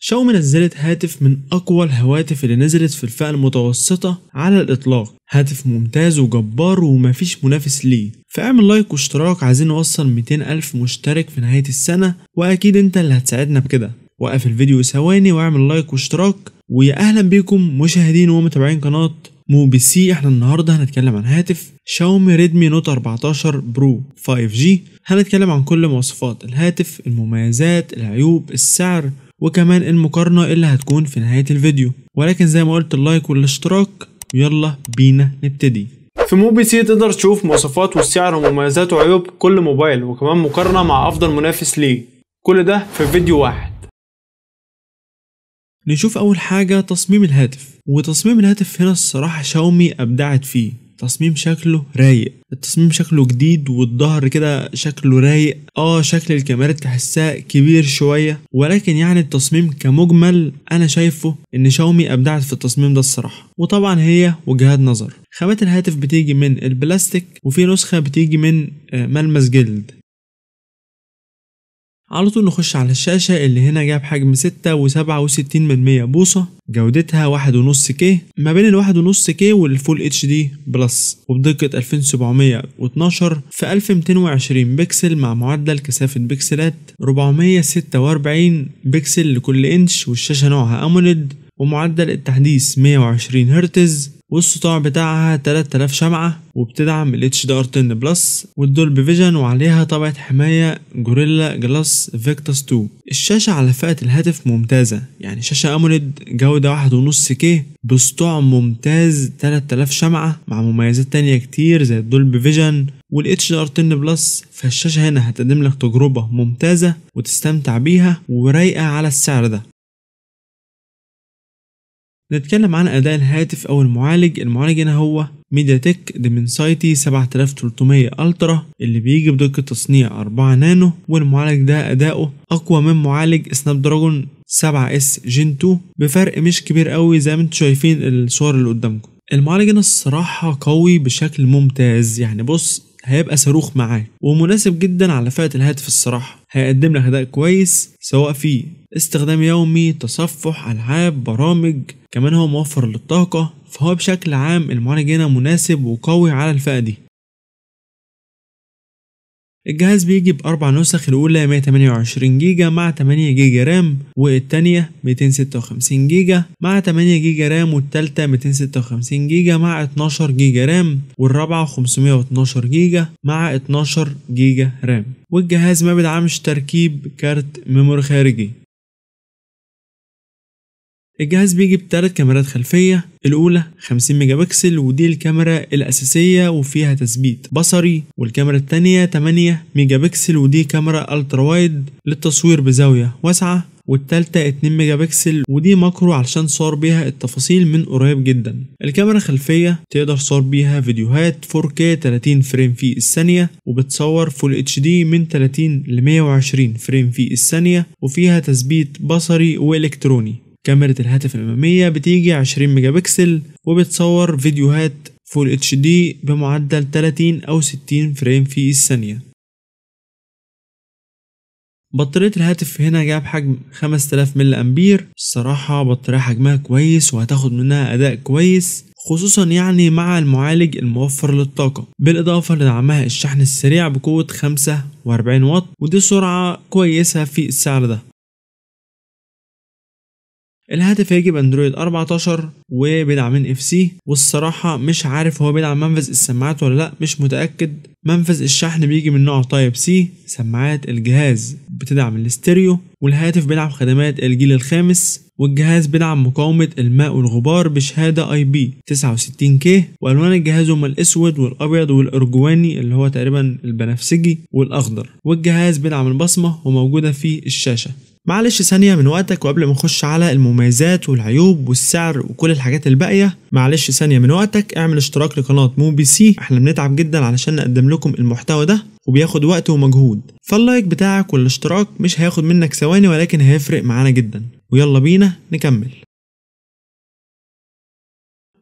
شاومي نزلت هاتف من أقوى الهواتف اللي نزلت في الفئة المتوسطة على الإطلاق هاتف ممتاز وجبار ومفيش منافس ليه فاعمل لايك واشتراك عايزين نوصل 200 ألف مشترك في نهاية السنة وأكيد أنت اللي هتساعدنا بكده وقف الفيديو ثواني واعمل لايك واشتراك ويا أهلا بيكم مشاهدين ومتابعين قناة مو بي سي احنا النهارده هنتكلم عن هاتف شاومي ريدمي نوت 14 برو 5G هنتكلم عن كل مواصفات الهاتف المميزات العيوب السعر وكمان المقارنة اللي هتكون في نهاية الفيديو ولكن زي ما قلت اللايك والاشتراك ويلا بينا نبتدي في موبي سي تقدر تشوف مواصفات والسعر ومميزات وعيوب كل موبايل وكمان مقارنة مع أفضل منافس ليه كل ده في فيديو واحد نشوف أول حاجة تصميم الهاتف وتصميم الهاتف هنا الصراحة شاومي أبدعت فيه تصميم شكله رايق التصميم شكله جديد والظهر كده شكله رايق اه شكل الكاميرات تحسها كبير شويه ولكن يعني التصميم كمجمل انا شايفه ان شاومي ابدعت في التصميم ده الصراحه وطبعا هي وجهات نظر خامات الهاتف بتيجي من البلاستيك وفي نسخه بتيجي من آه، ملمس جلد على طول نخش على الشاشة اللي هنا جاب حجم ستة وسبعة وستين من مية بوصة جودتها واحد ونص كي ما بين الواحد ونص كي والفول اتش دي بلس وبدقة 2712 في 1220 بكسل مع معدل كثافة بكسلات 446 بكسل لكل انش والشاشة نوعها اموليد ومعدل التحديث 120 هرتز والسطوع بتاعها 3000 شمعة وبتدعم ال HDR10 بلس والدول فيجن وعليها طبعة حماية جوريلا جلاس فيكتاس 2 الشاشة على فئة الهاتف ممتازة يعني شاشة أموليد جودة 1.5 كي بسطوع ممتاز 3000 شمعة مع مميزات تانية كتير زي الدول فيجن وال HDR10 بلس فالشاشة هنا هتقدم لك تجربة ممتازة وتستمتع بيها ورايقة على السعر ده نتكلم عن أداء الهاتف أو المعالج المعالج هنا هو ميديا تك ديمنسايتي 7300 الترا اللي بيجي بدقة تصنيع 4 نانو والمعالج ده أداؤه أقوى من معالج سناب دراجون 7 اس جين 2 بفرق مش كبير قوي زي ما انتم شايفين الصور اللي قدامكم المعالج هنا الصراحة قوي بشكل ممتاز يعني بص هيبقى صاروخ معاه ومناسب جدا على فئه الهاتف الصراحه هيقدم لك اداء كويس سواء في استخدام يومي تصفح العاب برامج كمان هو موفر للطاقه فهو بشكل عام المعالج هنا مناسب وقوي على الفئه دي الجهاز بيجي بأربع نسخ الأولى 128 جيجا مع 8 جيجا رام والتانية 256 جيجا مع 8 جيجا رام والتالتة 256 جيجا مع 12 جيجا رام والرابعة 512 جيجا مع 12 جيجا رام والجهاز ما بيدعمش تركيب كارت ميموري خارجي الجهاز بيجي بثلاث كاميرات خلفية الأولى 50 ميجا بكسل ودي الكاميرا الأساسية وفيها تثبيت بصري والكاميرا الثانية 8 ميجا بكسل ودي كاميرا ألترا وايد للتصوير بزاوية واسعة والتالتة 2 ميجا بكسل ودي ماكرو علشان صور بيها التفاصيل من قريب جدا الكاميرا الخلفية تقدر صور بيها فيديوهات 4K 30 فريم في الثانية وبتصور فول اتش دي من 30 ل 120 فريم في الثانية وفيها تثبيت بصري والكتروني كاميرا الهاتف الأمامية بتيجي 20 ميجا بكسل وبتصور فيديوهات فول اتش دي بمعدل 30 أو 60 فريم في الثانية بطارية الهاتف هنا جاب حجم 5000 ملي أمبير الصراحة بطارية حجمها كويس وهتاخد منها أداء كويس خصوصا يعني مع المعالج الموفر للطاقة بالإضافة لدعمها الشحن السريع بقوة 45 واط ودي سرعة كويسة في السعر ده الهاتف هيجي باندرويد 14 وبيدعم ان اف سي والصراحه مش عارف هو بيدعم منفذ السماعات ولا لا مش متاكد منفذ الشحن بيجي من نوع تايب سي سماعات الجهاز بتدعم الاستيريو والهاتف بيدعم خدمات الجيل الخامس والجهاز بيدعم مقاومة الماء والغبار بشهادة اي بي 69 كي والوان الجهاز هما الاسود والابيض والارجواني اللي هو تقريبا البنفسجي والاخضر والجهاز بيدعم البصمة وموجودة في الشاشة معلش ثانية من وقتك وقبل ما نخش على المميزات والعيوب والسعر وكل الحاجات الباقية معلش ثانية من وقتك اعمل اشتراك لقناة مو بي سي احنا بنتعب جدا علشان نقدم لكم المحتوى ده وبياخد وقت ومجهود فاللايك بتاعك والاشتراك مش هياخد منك ثواني ولكن هيفرق معانا جدا ويلا بينا نكمل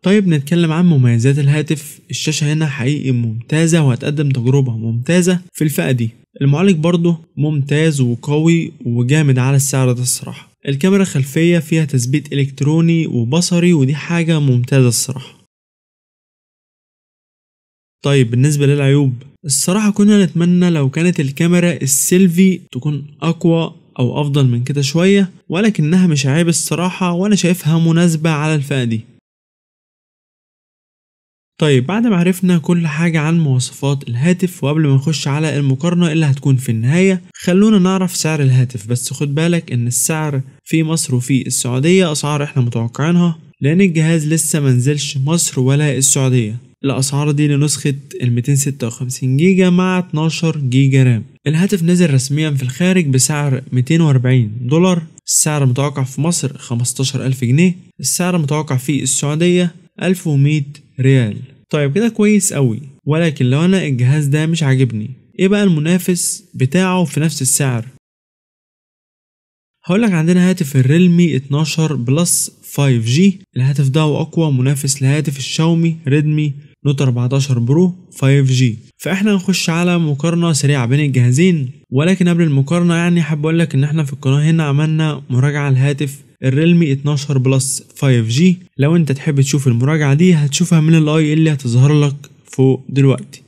طيب نتكلم عن مميزات الهاتف الشاشة هنا حقيقي ممتازة وهتقدم تجربة ممتازة في الفئة دي المعالج برضه ممتاز وقوي وجامد على السعر ده الصراحة الكاميرا الخلفية فيها تثبيت إلكتروني وبصري ودي حاجة ممتازة الصراحة طيب بالنسبة للعيوب الصراحة كنا نتمنى لو كانت الكاميرا السيلفي تكون أقوى أو أفضل من كده شوية ولكنها مش عيب الصراحة وأنا شايفها مناسبة على الفئة دي طيب بعد ما عرفنا كل حاجة عن مواصفات الهاتف وقبل ما نخش على المقارنة اللي هتكون في النهاية خلونا نعرف سعر الهاتف بس خد بالك ان السعر في مصر وفي السعودية اسعار احنا متوقعينها لان الجهاز لسه منزلش مصر ولا السعودية الاسعار دي لنسخة ال 256 جيجا مع 12 جيجا رام الهاتف نزل رسميا في الخارج بسعر 240 دولار السعر المتوقع في مصر 15000 جنيه السعر المتوقع في السعودية 1100 ريال طيب كده كويس قوي ولكن لو انا الجهاز ده مش عاجبني ايه بقى المنافس بتاعه في نفس السعر هقولك عندنا هاتف الريلمي 12 بلس 5G الهاتف ده هو اقوى منافس لهاتف الشاومي ريدمي نوت 14 برو 5G فاحنا هنخش على مقارنة سريعة بين الجهازين ولكن قبل المقارنة يعني حاب اقولك ان احنا في القناة هنا عملنا مراجعة لهاتف الريلمي 12 بلس 5G لو انت تحب تشوف المراجعة دي هتشوفها من الاي اللي هتظهر لك فوق دلوقتي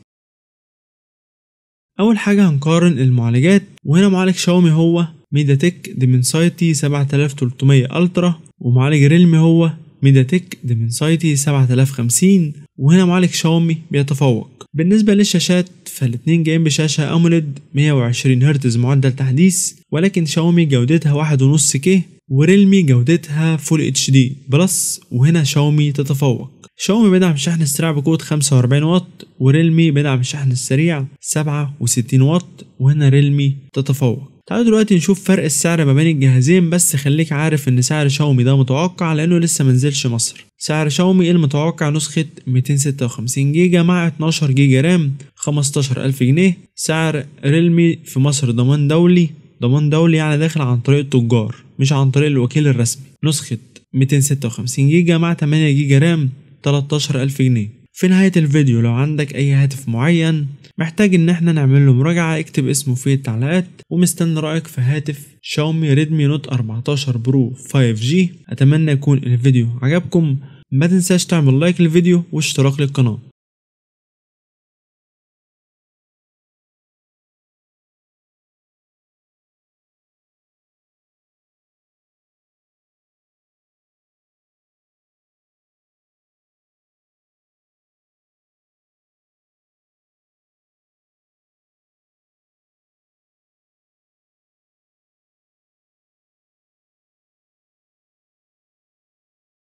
اول حاجة هنقارن المعالجات وهنا معالج شاومي هو ميداتك ديمنسايتي 7300 الترا ومعالج ريلمي هو ميداتك ديمنسايتي 7050 وهنا معالج شاومي بيتفوق بالنسبة للشاشات فالاتنين جايين بشاشة أموليد 120 هرتز معدل تحديث ولكن شاومي جودتها 1.5 كيه وريلمي جودتها فول اتش دي بلس وهنا شاومي تتفوق شاومي بيدعم شحن السريع بقوة 45 واط وريلمي بيدعم الشحن السريع 67 واط وهنا ريلمي تتفوق تعالوا دلوقتي نشوف فرق السعر ما بين الجهازين بس خليك عارف ان سعر شاومي ده متوقع لانه لسه منزلش مصر سعر شاومي المتوقع نسخة 256 جيجا مع 12 جيجا رام 15000 جنيه سعر ريلمي في مصر ضمان دولي ضمان دولي يعني داخل عن طريق التجار مش عن طريق الوكيل الرسمي نسخة 256 جيجا مع 8 جيجا رام 13000 جنيه في نهاية الفيديو لو عندك أي هاتف معين محتاج إن احنا نعمل له مراجعة اكتب اسمه في التعليقات ومستني رأيك في هاتف شاومي ريدمي نوت 14 برو 5G أتمنى يكون الفيديو عجبكم ما تنساش تعمل لايك للفيديو واشتراك للقناة